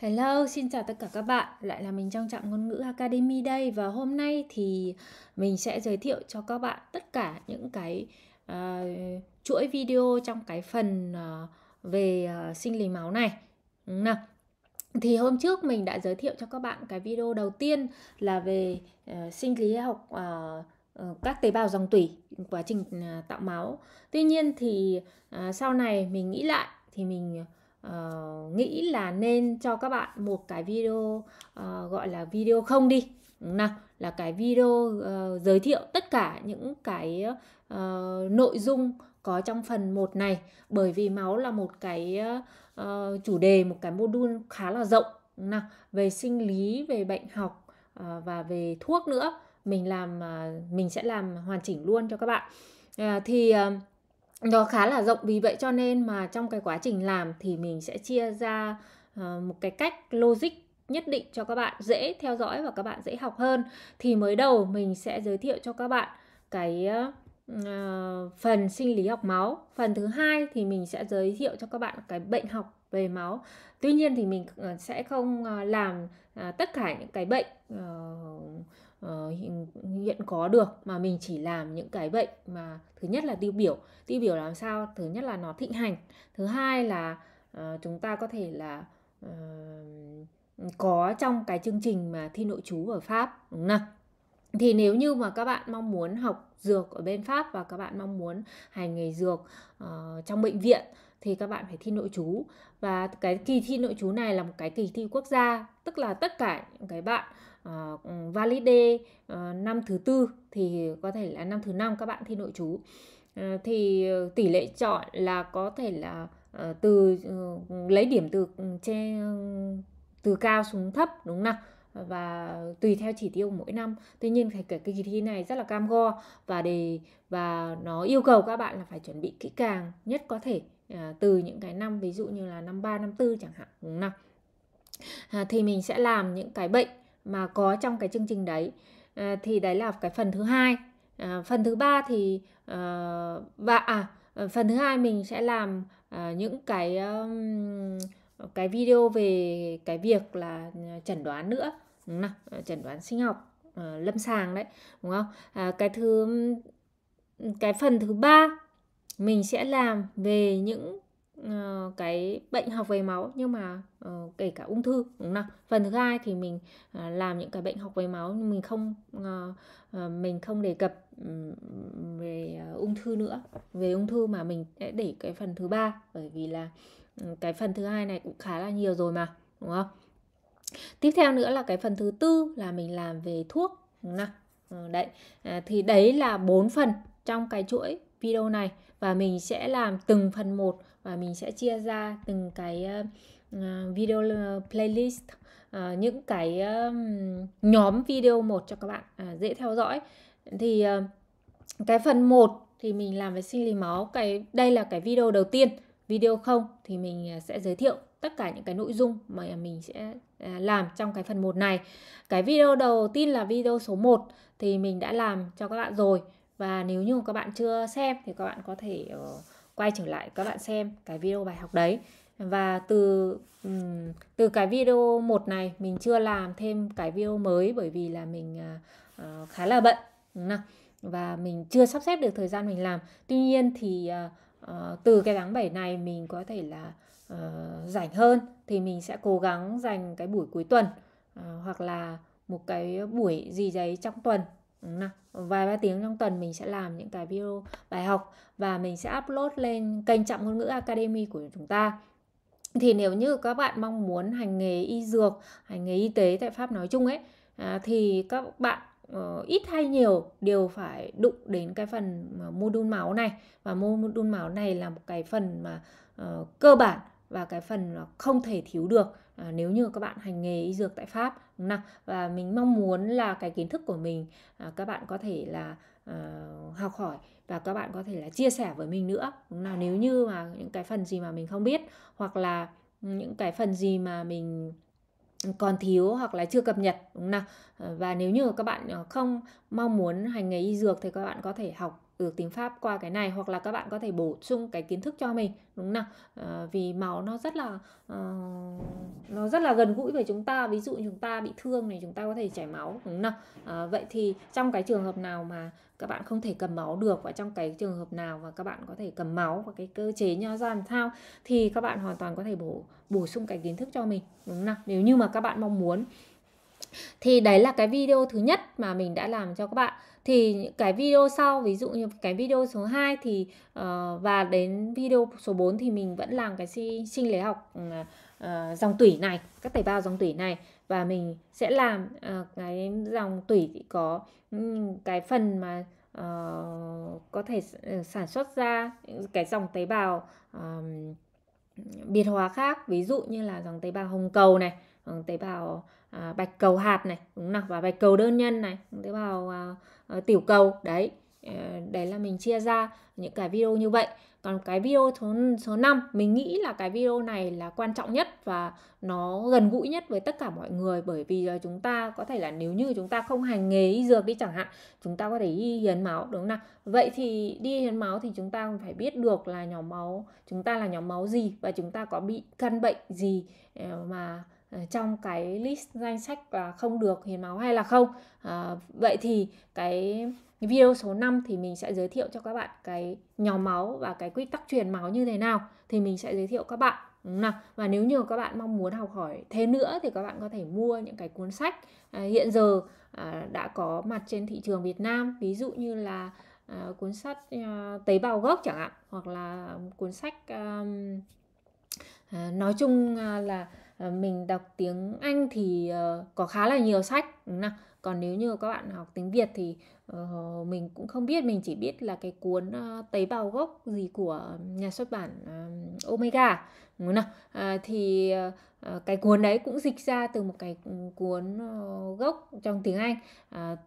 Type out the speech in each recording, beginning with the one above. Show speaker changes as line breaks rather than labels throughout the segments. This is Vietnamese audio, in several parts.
Hello, xin chào tất cả các bạn. Lại là mình trong trạm ngôn ngữ Academy đây và hôm nay thì mình sẽ giới thiệu cho các bạn tất cả những cái uh, chuỗi video trong cái phần uh, về uh, sinh lý máu này. Đúng nào? Thì hôm trước mình đã giới thiệu cho các bạn cái video đầu tiên là về uh, sinh lý học uh, các tế bào dòng tủy quá trình tạo máu. Tuy nhiên thì à, sau này mình nghĩ lại thì mình Ờ, nghĩ là nên cho các bạn một cái video uh, gọi là video không đi nào là cái video uh, giới thiệu tất cả những cái uh, nội dung có trong phần 1 này bởi vì máu là một cái uh, chủ đề một cái module khá là rộng nào về sinh lý về bệnh học uh, và về thuốc nữa mình làm uh, mình sẽ làm hoàn chỉnh luôn cho các bạn uh, thì uh, nó khá là rộng vì vậy cho nên mà trong cái quá trình làm thì mình sẽ chia ra ờ, một cái cách logic nhất định cho các bạn dễ theo dõi và các bạn dễ học hơn thì mới đầu mình sẽ giới thiệu cho các bạn cái ờ, ờ, phần sinh lý học máu phần thứ hai thì mình sẽ giới thiệu cho các bạn cái bệnh học về máu tuy nhiên thì mình sẽ không làm tất cả những cái bệnh Ờ, hiện, có được mà mình chỉ làm những cái bệnh mà thứ nhất là tiêu biểu tiêu biểu làm sao thứ nhất là nó thịnh hành thứ hai là uh, chúng ta có thể là uh, có trong cái chương trình mà thi nội chú ở pháp đúng không nào thì nếu như mà các bạn mong muốn học dược ở bên pháp và các bạn mong muốn hành nghề dược uh, trong bệnh viện thì các bạn phải thi nội chú và cái kỳ thi nội chú này là một cái kỳ thi quốc gia tức là tất cả những cái bạn uh, valide uh, năm thứ tư thì có thể là năm thứ năm các bạn thi nội chú uh, thì tỷ lệ chọn là có thể là uh, từ uh, lấy điểm từ ừ, trên từ cao xuống thấp đúng không nào và tùy theo chỉ tiêu mỗi năm tuy nhiên thì cái kỳ thi này rất là cam go và đề và nó yêu cầu các bạn là phải chuẩn bị kỹ càng nhất có thể à, từ những cái năm ví dụ như là năm ba năm tư chẳng hạn đúng không à, thì mình sẽ làm những cái bệnh mà có trong cái chương trình đấy à, thì đấy là cái phần thứ hai à, phần thứ ba thì à, và à phần thứ hai mình sẽ làm à, những cái um, cái video về cái việc là chẩn đoán nữa đúng không? Ờ, chẩn đoán sinh học ờ, lâm sàng đấy đúng không à, cái thứ cái phần thứ ba mình sẽ làm về những uh, cái bệnh học về máu nhưng mà uh, kể cả ung thư đúng không phần thứ hai thì mình uh, làm những cái bệnh học về máu nhưng mình không uh, uh, mình không đề cập về uh, ung thư nữa về ung thư mà mình sẽ để cái phần thứ ba bởi vì là uh, Ừ, cái phần thứ hai này cũng khá là nhiều rồi mà đúng không tiếp theo nữa là cái phần thứ tư là mình làm về thuốc đúng không? Ừ, đấy à, thì đấy là bốn phần trong cái chuỗi video này và mình sẽ làm từng phần một và mình sẽ chia ra từng cái uh, video ờ, playlist uh, những cái uh, nhóm video một cho các bạn uh, dễ theo dõi thì uh, cái phần 1 thì mình làm về sinh lý máu cái đây là cái video đầu tiên video không thì mình à, sẽ giới thiệu tất cả những cái nội dung mà mình sẽ à, làm trong cái phần 1 này. Cái video đầu tiên là video số 1 thì mình đã làm cho các bạn rồi và nếu như các bạn chưa xem thì các bạn có thể ờ, quay trở lại các bạn xem cái video bài học đấy. Và từ từ cái video 1 này mình chưa làm thêm cái video mới bởi vì là mình à, ờ, khá là bận và mình chưa sắp xếp được thời gian mình làm. Tuy nhiên thì Ờ, từ cái tháng 7 này mình có thể là uh, rảnh hơn thì mình sẽ cố gắng dành cái buổi cuối tuần uh, hoặc là một cái buổi gì đấy trong tuần vài ba tiếng trong tuần mình sẽ làm những cái video bài học và mình sẽ upload lên kênh trọng ngôn ngữ academy của chúng ta thì nếu như các bạn mong muốn hành nghề y dược hành nghề y tế tại pháp nói chung ấy à, thì các bạn uh, ít hay nhiều đều phải đụng đến cái phần mô đun máu này và mô đun máu này là một cái phần mà uh, cơ bản và cái phần không thể thiếu được à, nếu như các bạn hành nghề y dược tại Pháp đúng không? và mình mong muốn là cái kiến thức của mình à, các bạn có thể là à, học hỏi và các bạn có thể là chia sẻ với mình nữa nào nếu như mà những cái phần gì mà mình không biết hoặc là những cái phần gì mà mình còn thiếu hoặc là chưa cập nhật đúng không nào ờ, và nếu như các bạn ờ, không mong muốn hành nghề y dược thì các bạn có thể học được ừ, tiếng Pháp qua cái này hoặc là các bạn có thể bổ sung cái kiến thức cho mình đúng không nào uh, vì máu nó rất là uh, nó rất là gần gũi với chúng ta ví dụ chúng ta bị thương này chúng ta có thể chảy máu đúng không nào uh, vậy thì trong cái trường hợp nào mà các bạn không thể cầm máu được và trong cái trường hợp nào mà các bạn có thể cầm máu và cái cơ chế nho ra làm sao thì các bạn hoàn toàn có thể bổ bổ sung cái kiến thức cho mình đúng không nào nếu như mà các bạn mong muốn thì đấy là cái video thứ nhất mà mình đã làm cho các bạn thì cái video sau ví dụ như cái video số 2 thì uh, và đến video số 4 thì mình vẫn làm cái sinh, lý học uh, dòng tủy này các tế bào dòng tủy này và mình sẽ làm uh, cái dòng tủy có um, cái phần mà uh, có thể ừ, sản xuất ra cái dòng tế bào uh, biệt hóa khác ví dụ như là dòng tế bào hồng cầu này dòng tế bào À, bạch cầu hạt này đúng không và bạch cầu đơn nhân này tế bào à, à, tiểu cầu đấy à, đấy là mình chia ra những cái video như vậy còn cái video số, số 5 mình nghĩ là cái video này là quan trọng nhất và nó gần gũi nhất với tất cả mọi người bởi vì là chúng ta có thể là nếu như chúng ta không hành nghề y dược đi chẳng hạn chúng ta có thể đi hiến máu đúng không nào vậy thì đi hiến máu thì chúng ta phải biết được là nhóm máu chúng ta là nhóm máu gì và chúng ta có bị căn bệnh gì à, mà Ờ, trong cái list danh sách là không được hiến máu hay là không à, vậy thì cái video số 5 thì mình sẽ giới thiệu cho các bạn cái nhóm máu và cái quy tắc truyền máu như thế nào thì mình sẽ giới thiệu các bạn đúng nào và nếu như các bạn mong muốn học hỏi thêm nữa thì các bạn có thể mua những cái cuốn sách à, hiện giờ à, đã có mặt trên thị trường Việt Nam ví dụ như là à, cuốn sách à, tế bào gốc chẳng hạn hoặc là cuốn sách à, à, nói chung là Ờ, mình đọc tiếng Anh thì ờ, có khá là nhiều sách đúng còn nếu như các bạn học tiếng Việt thì ờ, mình cũng không biết mình chỉ biết là cái cuốn tế bào gốc gì của nhà xuất bản Omega đúng không thì cái cuốn đấy cũng dịch ra từ một cái cuốn gốc trong tiếng Anh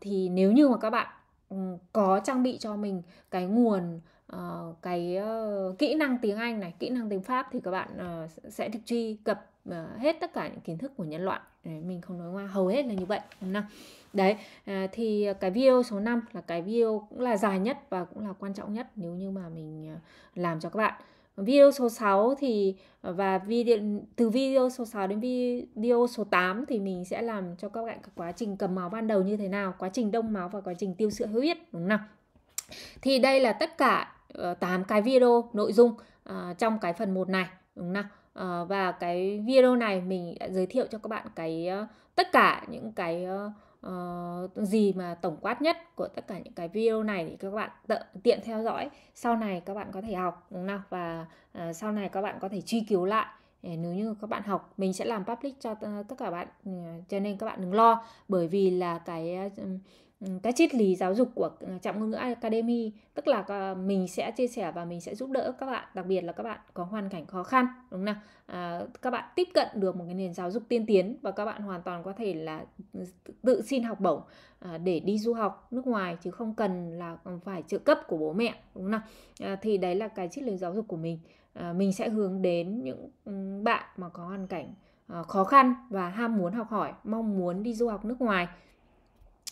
thì nếu như mà các bạn ừ, có trang bị cho mình cái nguồn uh, cái uh, kỹ năng tiếng Anh này kỹ năng tiếng Pháp thì các bạn uh, sẽ được truy cập Ờ, hết tất cả những kiến thức của nhân loại mình không nói ngoa hầu hết là như vậy đúng không? đấy à, thì cái video số 5 là cái video cũng là dài nhất và cũng là quan trọng nhất nếu như mà mình ờ, làm cho các bạn video số 6 thì ờ, và video từ video số 6 đến video số 8 thì mình sẽ làm cho các bạn cái quá trình cầm máu ban đầu như thế nào, quá trình đông máu và quá trình tiêu sữa huyết đúng không nào? Thì đây là tất cả 8 cái video nội dung trong cái phần 1 này đúng không nào? Ờ, và cái video này mình đã giới thiệu cho các bạn cái ờ, tất cả những cái uh, gì mà tổng quát nhất của tất cả những cái video này thì các bạn tự, tiện theo dõi sau này các bạn có thể học đúng không và uh, sau này các bạn có thể truy cứu lại nếu như các bạn học mình sẽ làm public cho tất cả bạn cho nên các bạn đừng lo bởi vì là cái Ừ, cái triết lý giáo dục của ừ, trạm ngôn ngữ academy tức là mình sẽ chia sẻ và mình sẽ giúp đỡ các bạn đặc biệt là các bạn có hoàn cảnh khó khăn đúng không nào à, các bạn tiếp cận được một cái nền giáo dục tiên tiến và các bạn hoàn toàn có thể là ừ, tự xin học bổng à, để đi du học nước ngoài chứ không cần là phải trợ cấp của bố mẹ đúng không nào à, thì đấy là cái triết lý giáo dục của mình à, mình sẽ hướng đến những bạn mà có hoàn cảnh à, khó khăn và ham muốn học hỏi mong muốn đi du học nước ngoài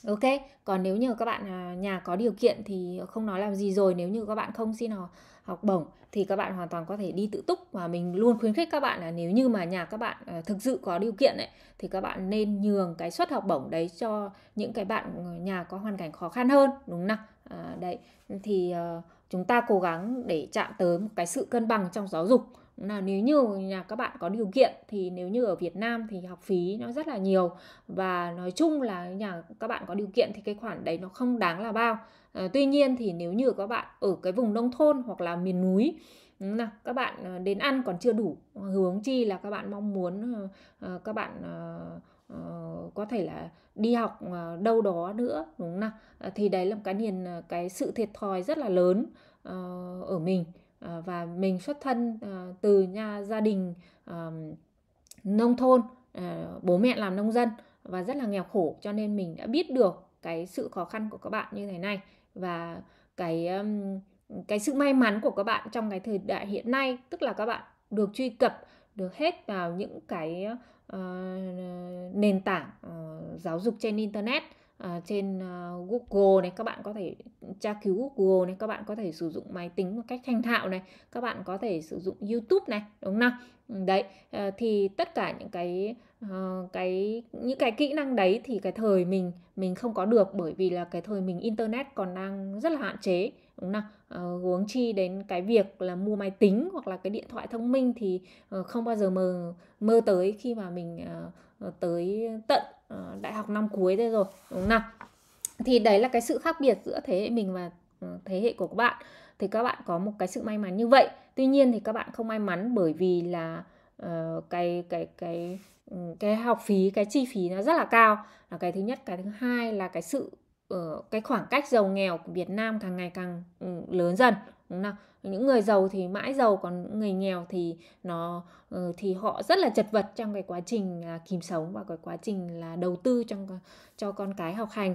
Ok, còn nếu như các bạn à, nhà có điều kiện thì không nói làm gì rồi Nếu như các bạn không xin học, học bổng thì các bạn hoàn toàn có thể đi tự túc Và mình luôn khuyến khích các bạn là nếu như mà nhà các bạn à, thực sự có điều kiện ấy, Thì các bạn nên nhường cái suất học bổng đấy cho những cái bạn ờ, nhà có hoàn cảnh khó khăn hơn Đúng không nào? À, đấy, thì uh, chúng ta cố gắng để chạm tới một cái sự cân bằng trong giáo dục là nếu như nhà các bạn có điều kiện thì nếu như ở Việt Nam thì học phí nó rất là nhiều và nói chung là nhà các bạn có điều kiện thì cái khoản đấy nó không đáng là bao à, tuy nhiên thì nếu như các bạn ở cái vùng nông thôn hoặc là miền núi là ừ, các bạn ờ, đến ăn còn chưa đủ hướng chi là các bạn mong muốn ờ, các bạn có thể là đi học đâu đó nữa đúng không nào thì đấy là cái niềm cái sự thiệt thòi rất là lớn ở mình Ờ, và mình xuất thân ờ, từ nhà gia đình ờ, nông thôn bố mẹ làm nông dân và rất là nghèo khổ cho nên mình đã biết được cái sự khó khăn của các bạn như thế này và cái cái sự may mắn của các bạn trong cái thời đại hiện nay tức là các bạn được truy cập được hết vào những cái uh, nền tảng uh, giáo dục trên internet Ờ, trên ờ, Google này các bạn có thể tra cứu Google này các bạn có thể sử dụng máy tính một cách thanh thạo này các bạn có thể sử dụng YouTube này đúng không ừ, đấy ờ, thì tất cả những cái cái những cái kỹ năng đấy thì cái thời mình mình không có được bởi vì là cái thời mình internet còn đang rất là hạn chế đúng không nào chi đến cái việc là mua máy tính hoặc là cái điện thoại thông minh thì không bao giờ mơ mơ tới khi mà mình tới tận Ờ, đại học năm cuối đây rồi đúng không nào thì đấy là cái sự khác biệt giữa thế hệ mình và ờ, thế hệ của các bạn thì các bạn có một cái sự may mắn như vậy tuy nhiên thì các bạn không may mắn bởi vì là uh, cái cái cái ừ, cái học phí cái chi phí nó rất là cao là cái thứ nhất cái thứ hai là cái sự uh, cái khoảng cách giàu nghèo của Việt Nam càng ngày càng uh, lớn dần đúng không nào những người giàu thì mãi giàu còn người nghèo thì nó ờ, thì họ rất là chật vật trong cái quá trình à, kìm sống và cái quá trình là đầu tư trong cho con cái học hành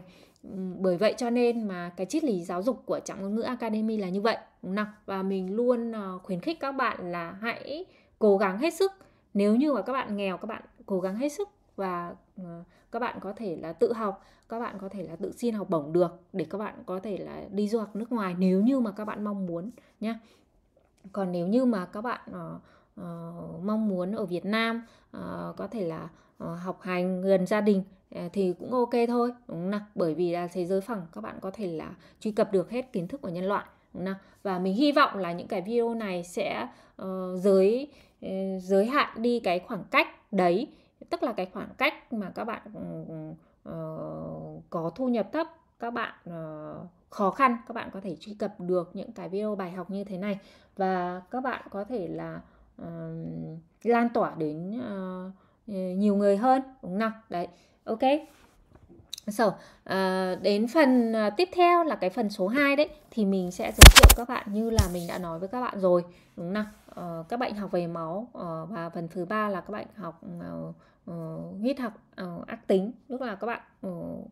bởi vậy cho nên mà cái triết lý giáo dục của trọng ngôn ngữ academy là như vậy đúng không? và mình luôn ờ, khuyến khích các bạn là hãy cố gắng hết sức nếu như mà các bạn nghèo các bạn cố gắng hết sức và ờ, các bạn có thể là tự học các bạn có thể là tự xin học bổng được để các bạn có thể là đi du học nước ngoài nếu như mà các bạn mong muốn nhé còn nếu như mà các bạn uh, uh, mong muốn ở Việt Nam uh, có thể là uh, học hành gần gia đình thì cũng ok thôi đúng không nào bởi vì là thế giới phẳng các bạn có thể là truy cập được hết kiến thức của nhân loại đúng không nào và mình hy vọng là những cái video này sẽ uh, giới uh, giới hạn đi cái khoảng cách đấy tức là cái khoảng cách mà các bạn uh, có thu nhập thấp các bạn uh, khó khăn các bạn có thể truy cập được những cái video bài học như thế này và các bạn có thể là uh, lan tỏa đến uh, nhiều người hơn đúng không nào đấy ok So, uh, đến phần uh, tiếp theo là cái phần số 2 đấy thì mình sẽ giới thiệu các bạn như là mình đã nói với các bạn rồi đúng không nào uh, các bạn học về máu uh, và phần thứ ba là các bạn học uh, uh, ờ, huyết học uh, ác tính tức là các bạn uh, uh,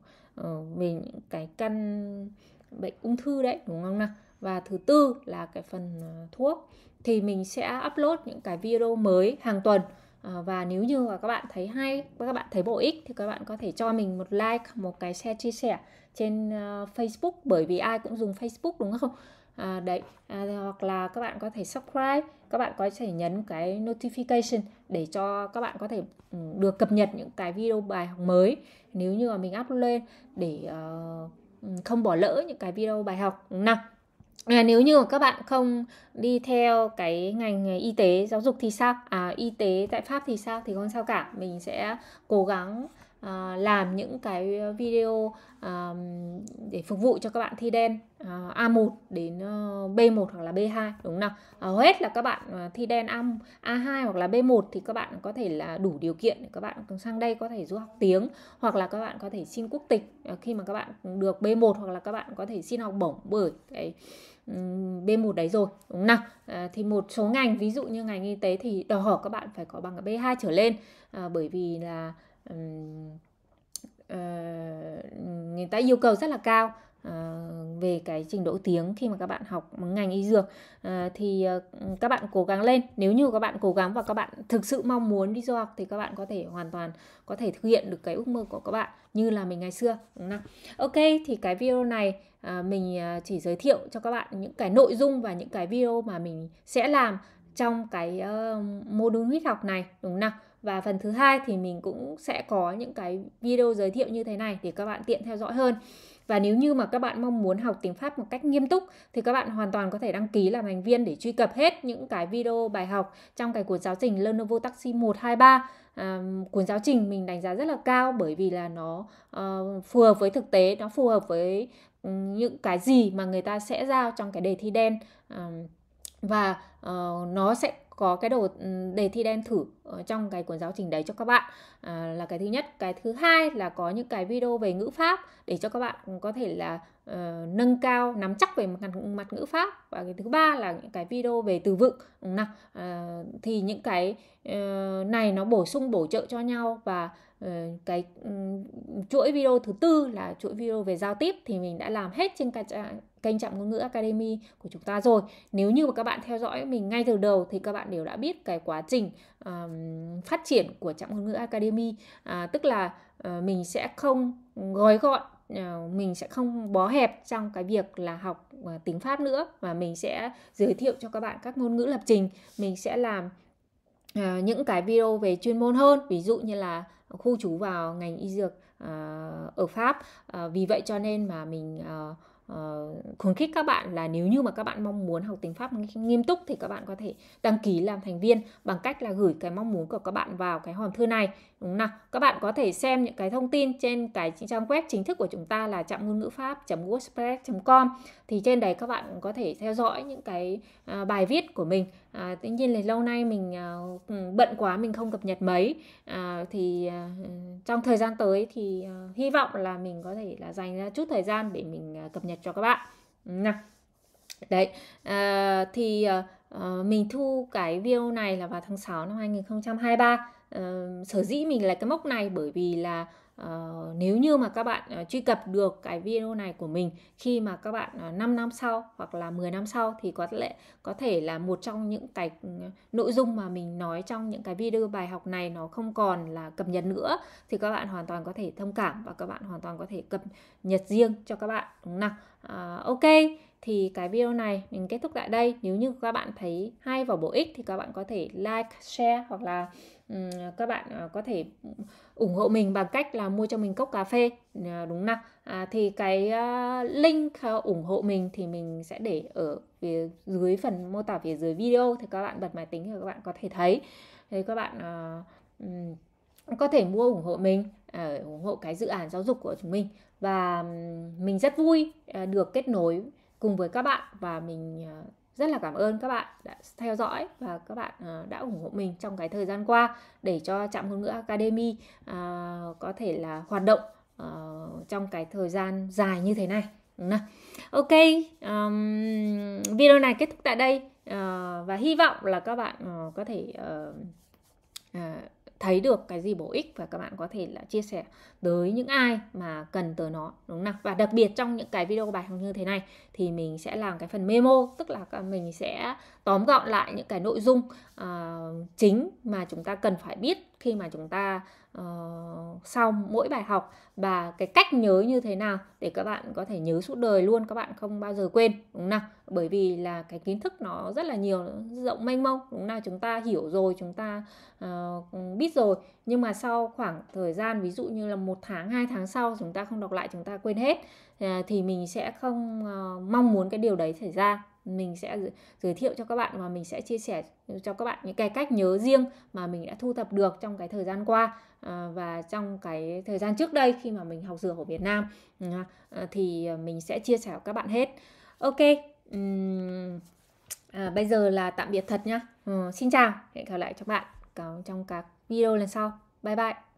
về những cái căn bệnh ung thư đấy đúng không nào và thứ tư là cái phần uh, thuốc thì mình sẽ upload những cái video mới hàng tuần uh, và nếu như mà các bạn thấy hay các bạn thấy bổ ích thì các bạn có thể cho mình một like một cái share chia sẻ trên uh, Facebook bởi vì ai cũng dùng Facebook đúng không à, đấy à, hoặc là các bạn có thể subscribe các bạn có thể nhấn cái notification để cho các bạn có thể ừ, được cập nhật những cái video bài học mới nếu như mà mình up lên để uh, không bỏ lỡ những cái video bài học nào À, nếu như các bạn không đi theo cái ngành y tế giáo dục thì sao à, y tế tại pháp thì sao thì không sao cả mình sẽ cố gắng Ờ, làm những cái video ờ, để phục vụ cho các bạn thi đen ờ, A1 đến B1 hoặc là B2 đúng không nào? hầu hết là các bạn thi đen A, A2 hoặc là B1 thì các bạn có thể là đủ điều kiện để các bạn sang đây có thể du học tiếng hoặc là các bạn có thể xin quốc tịch khi mà các bạn được B1 hoặc là các bạn có thể xin học bổng bởi cái B1 đấy rồi đúng không nào thì một số ngành ví dụ như ngành y tế thì đòi hỏi các bạn phải có bằng B2 trở lên bởi vì là Ờ, người ta yêu cầu rất là cao ờ, về cái trình độ tiếng khi mà các bạn học ngành y dược ờ, thì các bạn cố gắng lên nếu như các bạn cố gắng và các bạn thực sự mong muốn đi du học thì các bạn có thể hoàn toàn có thể thực hiện được cái ước mơ của các bạn như là mình ngày xưa đúng không? ok thì cái video này mình chỉ giới thiệu cho các bạn những cái nội dung và những cái video mà mình sẽ làm trong cái mô đun huyết học này đúng không nào và phần thứ hai thì mình cũng sẽ có những cái video giới thiệu như thế này để các bạn tiện theo dõi hơn và nếu như mà các bạn mong muốn học tiếng Pháp một cách nghiêm túc thì các bạn hoàn toàn có thể đăng ký làm thành viên để truy cập hết những cái video bài học trong cái cuốn giáo trình Lenovo Taxi 123. À, cuốn giáo trình mình đánh giá rất là cao bởi vì là nó uh, phù hợp với thực tế, nó phù hợp với những cái gì mà người ta sẽ giao trong cái đề thi đen uh, và uh, nó sẽ có cái đồ ừ, đề thi đen thử ở trong cái cuốn giáo trình đấy cho các bạn à, là cái thứ nhất cái thứ hai là có những cái video về ngữ pháp để cho các bạn có thể là uh, nâng cao nắm chắc về mặt, mặt ngữ pháp và cái thứ ba là những cái video về từ vựng nào uh, thì những cái uh, này nó bổ sung bổ trợ cho nhau và Ờ, cái chuỗi video thứ tư là chuỗi video về giao tiếp thì mình đã làm hết trên kênh trạm ngôn ngữ academy của chúng ta rồi nếu như mà các bạn theo dõi mình ngay từ đầu thì các bạn đều đã biết cái quá trình um, phát triển của trạm ngôn ngữ academy à, tức là uh, mình sẽ không gói gọn ờ, mình sẽ không bó hẹp trong cái việc là học tiếng Pháp nữa mà mình sẽ giới thiệu cho các bạn các ngôn ngữ lập trình, mình sẽ làm Ờ, những cái video về chuyên môn hơn ví dụ như là khu trú vào ngành y dược à, ở Pháp à, vì vậy cho nên mà mình à, à, khuyến khích các bạn là nếu như mà các bạn mong muốn học tiếng Pháp nghiêm túc thì các bạn có thể đăng ký làm thành viên bằng cách là gửi cái mong muốn của các bạn vào cái hòm thư này đúng không nào các bạn có thể xem những cái thông tin trên cái trang web chính thức của chúng ta là trạm ngôn ngữ pháp wordpress com thì trên đấy các bạn có thể theo dõi những cái à, bài viết của mình à, tuy nhiên là lâu nay mình à, ừ, bận quá mình không cập nhật mấy à, thì à, trong thời gian tới thì à, hy vọng là mình có thể là dành ra chút thời gian để mình à, cập nhật cho các bạn nào đấy à, thì à, ờ, mình thu cái video này là vào tháng 6 năm 2023 à, ờ, sở dĩ mình là cái mốc này bởi vì là Ờ, nếu như mà các bạn uh, truy cập được cái video này của mình khi mà các bạn uh, ờ, 5 năm sau hoặc là 10 năm sau thì có lẽ có thể là một trong những cái ừ, nội dung mà mình nói trong những cái video bài học này nó không còn là cập nhật nữa thì các bạn hoàn toàn có thể thông cảm và các bạn hoàn toàn có thể cập nhật riêng cho các bạn đúng không nào uh, ok thì cái video này mình kết thúc tại đây nếu như các bạn thấy hay và bổ ích thì các bạn có thể like share hoặc là um, các bạn uh, có thể ừ, ủng hộ mình bằng cách là mua cho mình cốc cà phê à, đúng không? à, thì cái à, link à, ủng hộ mình thì mình sẽ để ở phía dưới phần mô tả phía dưới video thì các bạn bật máy tính thì các bạn có thể thấy thì các bạn uh, có thể mua ủng hộ mình uh, ủng hộ cái dự án giáo dục của chúng mình và mình rất vui uh, được kết nối cùng với các bạn và mình uh, rất là cảm ơn các bạn đã theo dõi và các bạn ờ, đã ủng hộ mình trong cái thời gian qua để cho trạm ngôn ngữ academy ờ, có thể là hoạt động ờ, trong cái thời gian dài như thế này ok video này kết thúc tại đây và hy vọng là các bạn có thể thấy được cái gì bổ ích và các bạn có thể là chia sẻ tới những ai mà cần tới nó đúng không nào và đặc biệt trong những cái video bài học như thế này thì mình sẽ làm cái phần memo tức là mình sẽ tóm gọn lại những cái nội dung uh, chính mà chúng ta cần phải biết khi mà chúng ta uh, sau mỗi bài học và cái cách nhớ như thế nào để các bạn có thể nhớ suốt đời luôn các bạn không bao giờ quên đúng không nào bởi vì là cái kiến thức nó rất là nhiều rộng mênh mông đúng không nào chúng ta hiểu rồi chúng ta uh, biết rồi nhưng mà sau khoảng thời gian ví dụ như là một tháng hai tháng sau chúng ta không đọc lại chúng ta quên hết uh, thì mình sẽ không uh, mong muốn cái điều đấy xảy ra mình sẽ giới thiệu cho các bạn và mình sẽ chia sẻ cho các bạn những cái cách nhớ riêng mà mình đã thu thập được trong cái thời gian qua à, và trong cái thời gian trước đây khi mà mình học dược ở Việt Nam à, à, thì mình sẽ chia sẻ với các bạn hết. Ok. à, bây giờ là tạm biệt thật nhá. Ừ, xin chào, hẹn gặp lại các bạn trong các video lần sau. Bye bye.